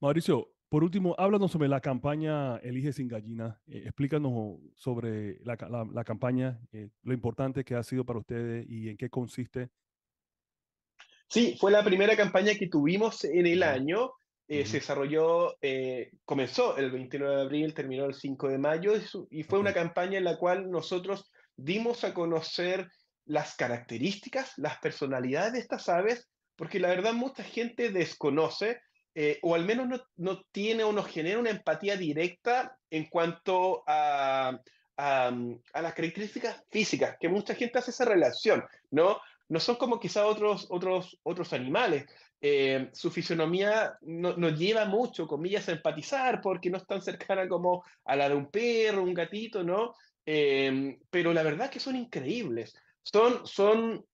Mauricio, por último, háblanos sobre la campaña Elige sin gallina. Eh, explícanos sobre la, campaña, eh, lo importante que ha sido para ustedes y en qué consiste. Sí, fue la primera campaña que tuvimos en el año. Eh, se desarrolló, comenzó el 29 de abril, terminó el 5 de mayo y, fue una campaña en la cual nosotros dimos a conocer las características, las personalidades de estas aves, porque la verdad mucha gente desconoce eh, o al menos no, tiene o no genera una empatía directa en cuanto mm, a, las características físicas, que mucha gente hace esa relación, ¿no? No son como quizá otros, otros, otros animales. Eh, su fisionomía nos lleva mucho, comillas, a empatizar porque no es tan cercana como a la de un perro, un gatito, ¿no? Eh, pero la verdad que son increíbles. Son, son,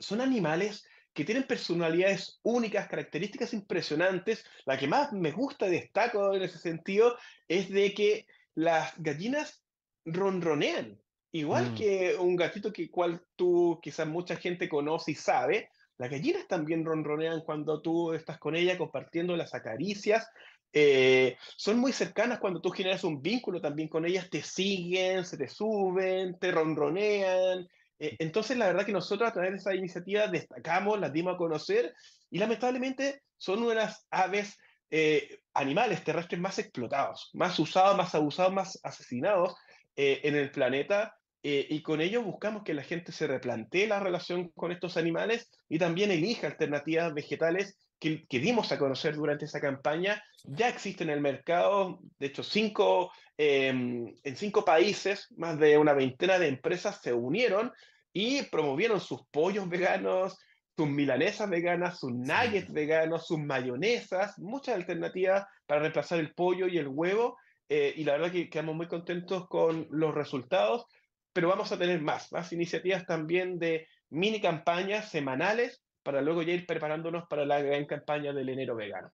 son animales que tienen personalidades únicas, características impresionantes. La que más me gusta, destaco en ese sentido, es de que las gallinas ronronean. Igual mm. que un gatito que cual tú quizás mucha gente conoce y sabe, las gallinas también ronronean cuando tú estás con ellas compartiendo las acaricias. Eh, son muy cercanas cuando tú generas un vínculo también con ellas, te siguen, se te suben, te ronronean, eh, entonces, la verdad que nosotros a través de esa iniciativa destacamos, las dimos a conocer y lamentablemente son unas aves eh, animales terrestres más explotados, más usados, más abusados, más asesinados eh, en el planeta. y con ello buscamos que la gente se replantee la relación con estos animales y también elija alternativas vegetales que, dimos a conocer durante esa campaña ya existe en el mercado, de hecho, cinco, em, en cinco países, más de una veintena de empresas se unieron y promovieron sus pollos veganos, sus milanesas veganas, sus nuggets veganos, sus mayonesas, muchas alternativas para reemplazar el pollo y el huevo. Eh, y la verdad que quedamos muy contentos con los resultados, pero vamos a tener más, más iniciativas también de mini campañas semanales para luego ya ir preparándonos para la gran campaña del enero vegano.